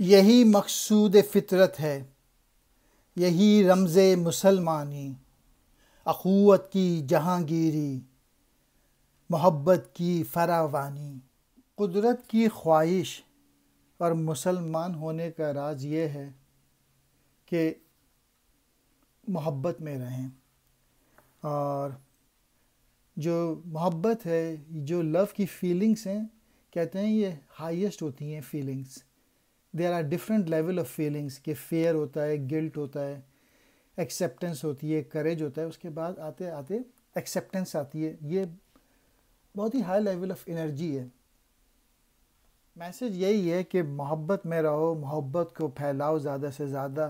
यही मकसूद फितरत है यही रमज़ मुसलमानी अखूत की जहांगीरी मोहब्बत की फरावानी कुदरत की ख्वाहिश और मुसलमान होने का राज ये है कि मोहब्बत में रहें और जो मोहब्बत है जो लव की फीलिंग्स हैं कहते हैं ये हाईएस्ट होती हैं feelings there are different level of feelings कि फेयर होता है गिल्ट होता है एक्सेप्टेंस होती है करेज होता है उसके बाद आते आते एक्सेप्टेंस आती है ये बहुत ही हाई लेवल ऑफ एनर्जी है मैसेज यही है कि मोहब्बत में रहो मोहब्बत को फैलाओ ज़्यादा से ज़्यादा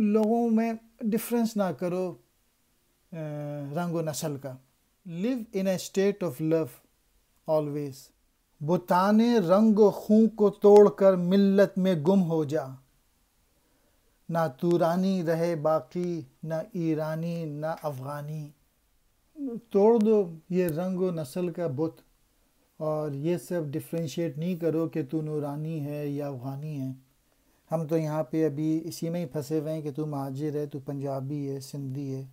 लोगों में डिफरेंस ना करो रंग व नस्ल का live in a state of love always बुताने रंग खूं को तोड़कर मिल्लत में गुम हो जा ना तूरानी रहे बाकी ना ईरानी ना अफ़गानी तोड़ दो ये रंग व नस्ल का बुत और ये सब डिफ्रेंशिएट नहीं करो कि तू नूरानी है या अफ़गानी है हम तो यहाँ पे अभी इसी में ही फंसे हुए हैं कि तू माजिर है तू पंजाबी है सिंधी है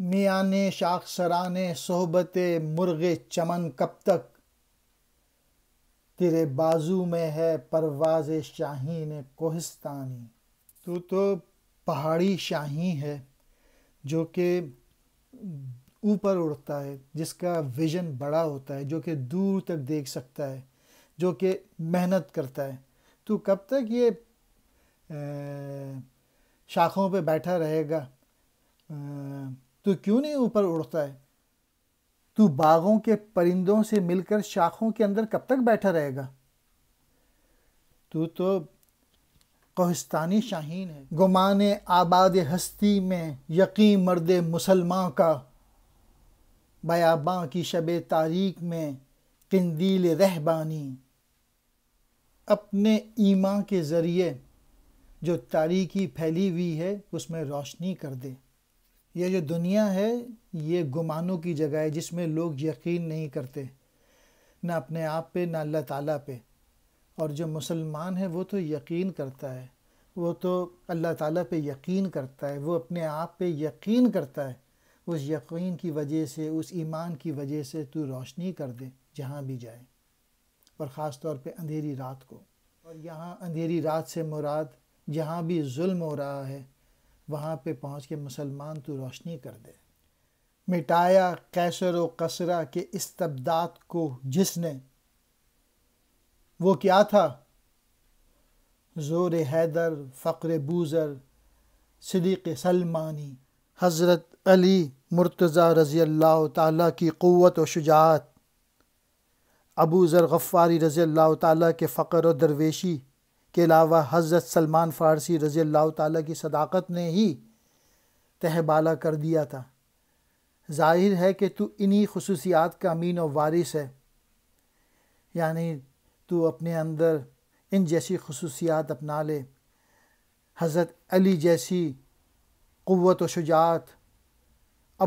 मियाँ ने शाख सराने सोहबत मुर्गे चमन कब तक तेरे बाजू में है परवाज शाहीन कोहिस्तानी तू तो पहाड़ी शाही है जो कि ऊपर उड़ता है जिसका विजन बड़ा होता है जो कि दूर तक देख सकता है जो कि मेहनत करता है तू कब तक ये शाखों पे बैठा रहेगा तू क्यों नहीं ऊपर उड़ता है तू बागों के परिंदों से मिलकर शाखों के अंदर कब तक बैठा रहेगा तू तो कोहस्तानी शाहीन है गुमान आबाद हस्ती में यकी मर्द मुसलमान का बयाबाँ की शब तारीख में कंदील रहबानी अपने ईमा के ज़रिए जो तारीखी फैली हुई है उसमें रोशनी कर दे यह जो दुनिया है ये गुमानों की जगह है जिसमें लोग यकीन नहीं करते ना अपने आप पे ना अल्लाह ताला पे और जो मुसलमान है वो तो यकीन करता है वो तो अल्लाह ताला पे यकीन करता है वो अपने आप पे यकीन करता है उस यकीन की वजह से उस ईमान की वजह से तू रोशनी कर दे जहाँ भी जाए और ख़ास तौर पे अंधेरी रात को और यहाँ अंधेरी रात से मुराद जहाँ भी जुल्म हो रहा है वहाँ पे पहुँच के मुसलमान तो रोशनी कर दे मिटाया कैसर व कसरा के इस तबदात को जिसने वो क्या था ज़ोर हैदर फ़कर बूज़र सदीक़ सलमानी हज़रत अली मुर्तज़ा रज़ी अल्लाह ताला की क़वत व शुजात अबू ज़र गफ़ारी रज़ी अल्लाह ताला के फ़क़र व दरवेशी के अलावा हज़रत सलमान फ़ारसी रज़ी अल्लाह ताली की सदाकत ने ही तहबाला कर दिया था जाहिर है कि तू इन्हीं खसूसियात का अमीन और वारिस है यानी तू अपने अंदर इन जैसी खसूसियात अपना ले हज़रत अली जैसी क़वत व शुजात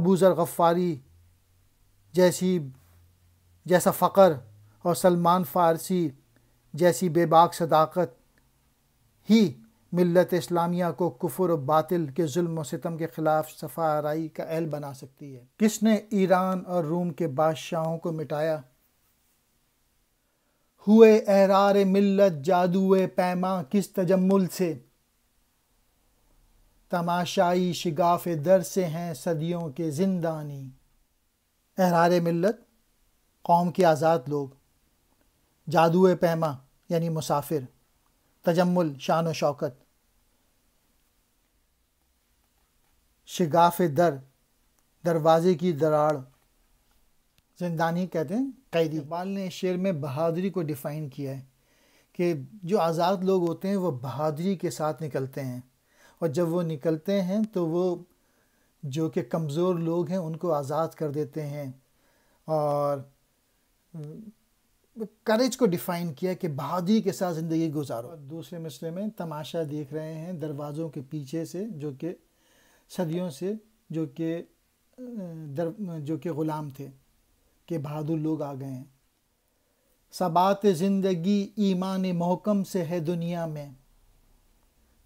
अबूज़र गफ़ारी जैसी जैसा फ़कर और सलमान फ़ारसी जैसी बेबाक सदाकत ही मिलत इस्लामिया को कुफुर बातिल के जुल्म सितम के ख़िलाफ़ सफ़ाराई का अहल बना सकती है किसने ईरान और रूम के बादशाहों को मिटाया हुए एरार मिलत जादुए पैमा किस तजम्मुल से तमाशाई शिगाफ दर से हैं सदियों के जिंदानी एरार मिलत कौम के आज़ाद लोग जादुए पैमा यानी मुसाफिर तजम्मुल शान शौकत शिगाफ दर दरवाजे की दराड़ जिंदानी कहते हैं कैदी इकबाल ने शेर में बहादुरी को डिफ़ाइन किया है कि जो आज़ाद लोग होते हैं वो बहादुरी के साथ निकलते हैं और जब वो निकलते हैं तो वो जो कि कमज़ोर लोग हैं उनको आज़ाद कर देते हैं और करेज को डिफाइन किया कि बहादुरी के साथ ज़िंदगी गुजारो दूसरे मसले में तमाशा देख रहे हैं दरवाज़ों के पीछे से जो कि सदियों से जो कि दर जो कि ग़ुलाम थे कि बहादुर लोग आ गए हैं सबात ज़िंदगी ईमान मोहकम से है दुनिया में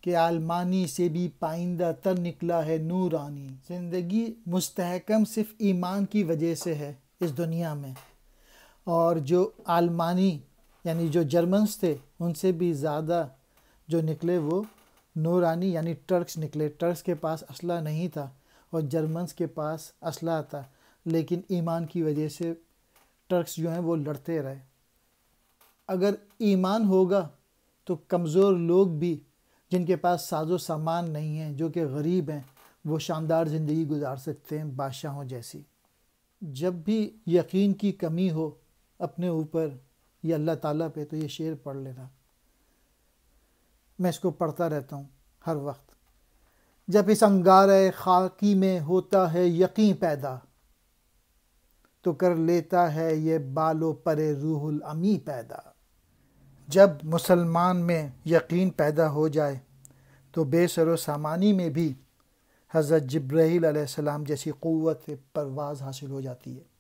कि आलमानी से भी पाइंदा तर निकला है नूरानी ज़िंदगी मुस्तहकम सिर्फ ईमान की वजह से है इस दुनिया में और जो आलमानी यानी जो जर्मन्स थे उनसे भी ज़्यादा जो निकले वो नूरानी यानी टर्क्स निकले टर्क्स के पास असला नहीं था और जर्मन्स के पास असला था लेकिन ईमान की वजह से टर्क्स जो हैं वो लड़ते रहे अगर ईमान होगा तो कमज़ोर लोग भी जिनके पास साजो सामान नहीं है जो कि गरीब हैं वो शानदार ज़िंदगी गुजार सकते हैं बादशाहों जैसी जब भी यकीन की कमी हो अपने ऊपर या अल्लाह ताला पे तो ये शेर पढ़ लेना मैं इसको पढ़ता रहता हूँ हर वक्त जब इस अंगार खाकी में होता है यकीन पैदा तो कर लेता है ये बालो परे रूहुल अमी पैदा जब मुसलमान में यकीन पैदा हो जाए तो बेसर सामानी में भी हज़रत जब्राहील जैसी क़वत परवाज़ हासिल हो जाती है